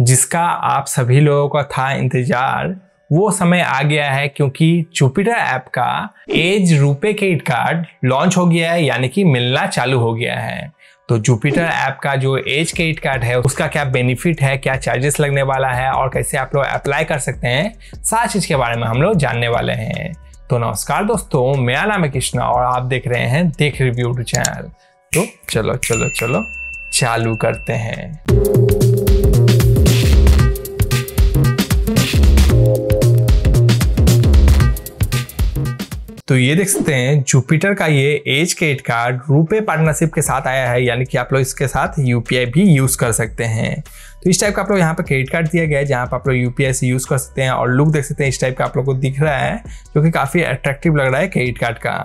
जिसका आप सभी लोगों का था इंतजार वो समय आ गया है क्योंकि जुपिटर ऐप का Edge RuPay credit card launch हो गया है यानी कि मिलना चालू हो गया है तो जुपिटर ऐप का जो एज क्रेडिट कार्ड है उसका क्या बेनिफिट है क्या चार्जेस लगने वाला है और कैसे आप लोग अप्लाई कर सकते हैं सारा चीज़ के बारे में हम लोग जानने वाले हैं तो नमस्कार दोस्तों मेरा नाम है कृष्णा और आप देख रहे हैं देख रिव्यू चैनल तो चलो चलो चलो चालू करते हैं तो ये देख सकते हैं जुपिटर का ये Edge credit card RuPay partnership के साथ आया है यानी कि आप लोग इसके साथ यूपीआई भी यूज़ कर सकते हैं तो इस टाइप का आप लोग यहाँ पर क्रेडिट कार्ड दिया गया है जहाँ पर आप लोग यूपीआई से यूज़ कर सकते हैं और लुक देख सकते हैं इस टाइप का आप लोग को दिख रहा है जो कि काफ़ी अट्रैक्टिव लग रहा है क्रेडिट कार्ड का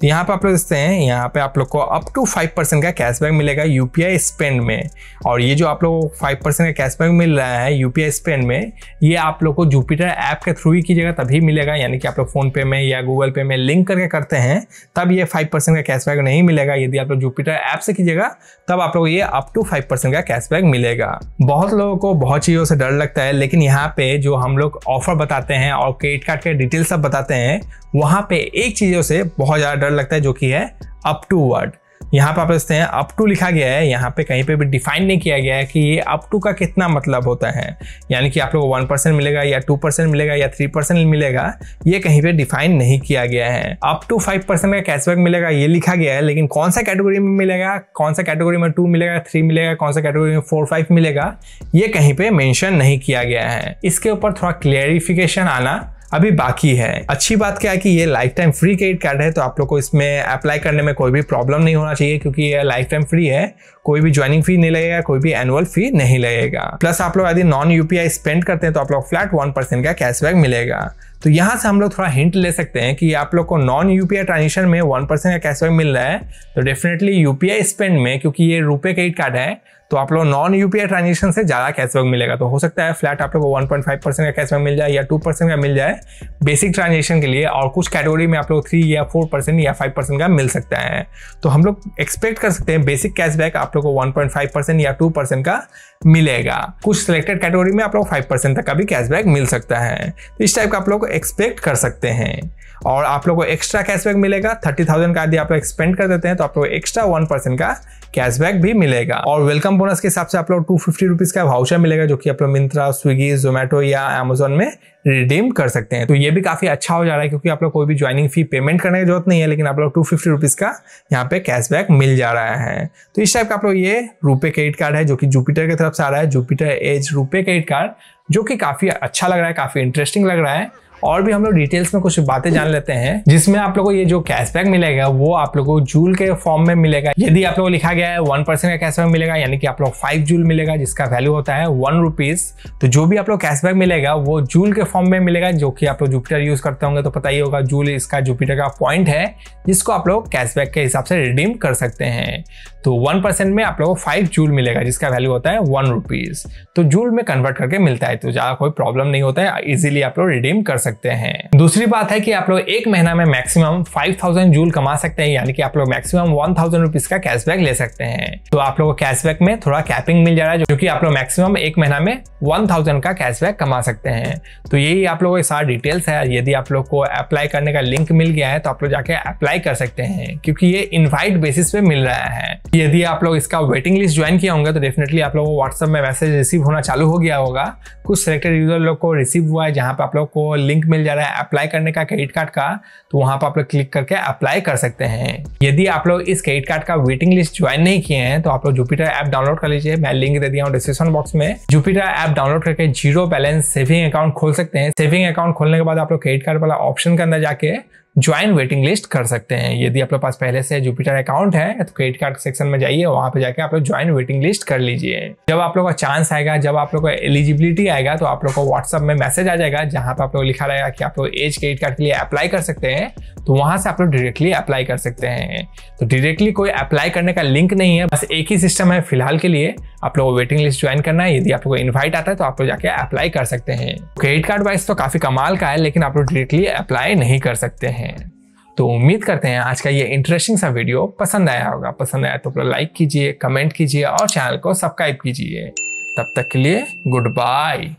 तो यहाँ पे आप लोग देखते हैं यहाँ पे आप लोग को अप टू फाइव परसेंट का कैशबैक मिलेगा यूपीआई स्पेंड में और ये जो आप लोग को फाइव परसेंट का कैशबैक मिल रहा है यूपीआई स्पेंड में ये आप लोग को जुपिटर ऐप के थ्रू ही कीजिएगा तभी मिलेगा यानी कि आप लोग फोनपे में या गूगल पे में लिंक करके करते हैं तब ये फाइव परसेंट का कैशबैक नहीं मिलेगा यदि आप लोग जुपिटर ऐप से कीजिएगा तब आप लोग ये अप टू फाइव परसेंट का कैशबैक मिलेगा बहुत लोगों को बहुत चीज़ों से डर लगता है लेकिन यहाँ पे जो हम लोग ऑफर बताते हैं और क्रेडिट कार्ड के डिटेल सब बताते हैं वहाँ पे एक चीज़ों से बहुत ज़्यादा डर लगता है जो कि है अप टू वर्ड यहाँ पे आप देखते हैं अप टू लिखा गया है यहाँ पे कहीं पे भी डिफाइन नहीं किया गया है कि ये अप टू का कितना मतलब होता है यानी कि आप लोग को वन परसेंट मिलेगा या टू परसेंट मिलेगा या थ्री परसेंट मिलेगा ये कहीं पे डिफाइन नहीं किया गया है अप टू फाइव परसेंट का कैशबैक मिलेगा ये लिखा गया है लेकिन कौन सा कैटेगरी में मिलेगा कौन सा कैटेगरी में टू मिलेगा थ्री मिलेगा कौन सा कैटेगरी में फोर फाइव मिलेगा ये कहीं पे मैंशन नहीं किया गया है इसके ऊपर थोड़ा क्लियरिफिकेशन आना अभी बाकी है अच्छी बात क्या है कि ये life time free credit card है तो आप लोग को इसमें अप्लाई करने में कोई भी प्रॉब्लम नहीं होना चाहिए क्योंकि ये लाइफ टाइम फ्री है कोई भी ज्वाइनिंग फी नहीं लगेगा कोई भी एनुअल फी नहीं लगेगा प्लस आप लोग यदि नॉन यूपीआई स्पेंड करते हैं तो आप लोग फ्लैट वन परसेंट का कैशबैक मिलेगा तो यहाँ से हम लोग थोड़ा हिंट ले सकते हैं कि आप लोग को नॉन यूपीआई ट्रांजेक्शन में वन परसेंट का कैशबैक मिल रहा है तो डेफिनेटली यूपीआई स्पेंड में क्योंकि ये रुपए क्रेडिट कार्ड है तो आप लोग नॉन यूपीआई ट्रांजेक्शन से ज़्यादा कैशबैक मिलेगा तो हो सकता है फ्लैट आप लोग को वन पॉइंट का कैशबैक मिल जाए या टू का मिल जाए बेसिक ट्रांजेक्शन के लिए और कुछ कैटेगरी में आप लोग थ्री या फोर परसेंट या फाइव परसेंट का मिल सकता है तो हम लोग एक्सपेक्ट कर सकते हैं बेसिक कैशबैक आप लोग को वन या टू का मिलेगा कुछ सिलेक्टेड कैटेगरी में आप लोग फाइव तक का भी कैशबैक मिल सकता है तो इस टाइप का आप लोग एक्सपेक्ट कर सकते हैं और आप लोग को एक्स्ट्रा कैशबैक मिलेगा थर्टी थाउजेंड का यदि आप लोग स्पेंड कर देते हैं तो आप लोग एक्स्ट्रा वन परसेंट का कैशबैक भी मिलेगा और वेलकम बोनस के हिसाब से आप लोग टू फिफ्टी रुपीज़ का वाउचर मिलेगा जो कि आप लोग मिंत्रा स्विगी जोमेटो या अमेजोन में रिडीम कर सकते हैं तो ये भी काफ़ी अच्छा हो जा रहा है क्योंकि आप लोग कोई भी ज्वाइनिंग फी पेमेंट करने की जरूरत नहीं है लेकिन आप लोग टू फिफ्टी रुपीज़ का यहाँ पे कैशबैक मिल जा रहा है तो इस टाइप का आप लोग ये रुपे क्रेडिट कार्ड है जो कि जुपिटर की तरफ से आ रहा है Jupiter Edge RuPay credit card जो कि काफ़ी अच्छा लग रहा है काफ़ी इंटरेस्टिंग लग रहा है और भी हम लोग डिटेल्स में कुछ बातें जान लेते हैं जिसमें आप लोगों को ये जो कैशबैक मिलेगा वो आप लोगों को जूल के फॉर्म में मिलेगा यदि आप लोगों को लिखा गया है वन परसेंट का कैशबैक मिलेगा यानी कि आप लोग फाइव जूल मिलेगा जिसका वैल्यू होता है वन रुपीज तो जो भी आप लोग कैशबैक मिलेगा वो जूल के फॉर्म में मिलेगा जो कि आप लोग जुपिटर यूज करते होंगे तो पता ही होगा जूल इसका जुपिटर का पॉइंट है जिसको आप लोग कैशबैक के हिसाब से रिडीम कर सकते हैं तो वन परसेंट में आप लोगों को फाइव जूल मिलेगा जिसका वैल्यू होता है वन रुपीज तो जूल में कन्वर्ट करके मिलता है तो ज्यादा कोई प्रॉब्लम नहीं होता है इजिली आप लोग रिडीम कर सकते हैं दूसरी बात है कि आप लोग एक महीना में मैक्सिमम फाइव जूल कमा सकते हैं यानी कि आप लोग मैक्सिमम वन थाउजेंड का कैशबैक ले सकते हैं तो आप लोगों को कैशबैक में थोड़ा कैपिंग मिल जा रहा है जो कि आप लोग मैक्सिमम एक महीना में वन का कैशबैक कमा सकते हैं तो यही आप लोगों के साथ डिटेल्स है यदि आप लोग को अप्लाई करने का लिंक मिल गया है तो आप लोग जाके अप्लाई कर सकते हैं क्योंकि ये इन्वाइट बेसिस पे मिल रहा है यदि आप लोग इसका वेटिंग लिस्ट ज्वाइन किया होंगे तो डेफिनेटली आप लोगों को व्हाट्सअप में मैसेज रिसीव होना चालू हो गया होगा कुछ सिलेक्टेड यूजर लोग को रिसीव हुआ है जहाँ पे आप लोग को लिंक मिल जा रहा है अप्लाई करने का क्रेडिट कार्ड का तो वहाँ पर आप लोग क्लिक करके अप्लाई कर सकते हैं यदि आप लोग इस क्रेडिट कार्ड का वेटिंग लिस्ट ज्वाइन नहीं किए हैं तो आप लोग जुपिटर ऐप डाउनलोड कर लीजिए मैं लिंक दे दिया हूँ डिस्क्रिप्शन बॉक्स में जुपिटर ऐप डाउनलोड करके जीरो बैलेंस सेविंग अकाउंट खोल सकते हैं सेविंग अकाउंट खोलने के बाद आप लोग क्रेडिट कार्ड वाला ऑप्शन के अंदर जाके ज्वाइन वेटिंग लिस्ट कर सकते हैं यदि आप लोग पास पहले से जुपिटर अकाउंट है तो क्रेडिट कार्ड सेक्शन में जाइए वहां पे जाके आप लोग ज्वाइन वेटिंग लिस्ट कर लीजिए जब आप लोग का चांस आएगा जब आप लोग का एलिजिबिलिटी आएगा तो आप लोग को व्हाट्सअप में मैसेज आ जाएगा जहां पर आप लोग लिखा रहेगा कि आप लोग एज क्रेडिट कार्ड के लिए अप्लाई कर सकते हैं तो वहां से आप लोग डायरेक्टली अप्लाई कर सकते हैं तो डायरेक्टली कोई अप्लाई करने का लिंक नहीं है बस एक ही सिस्टम है फिलहाल के लिए आप लोगों को वेटिंग लिस्ट ज्वाइन करना है यदि आप लोगों को इन्वाइट आता है तो आप लोग जाके अप्लाई कर सकते हैं क्रेडिट कार्ड वाइज तो काफी कमाल का है लेकिन आप लोग डायरेक्टली अप्लाई नहीं कर सकते हैं तो उम्मीद करते हैं आज का ये इंटरेस्टिंग सा वीडियो पसंद आया होगा पसंद आया तो आप लोग लाइक कीजिए कमेंट कीजिए और चैनल को सब्सक्राइब कीजिए तब तक के लिए गुड बाय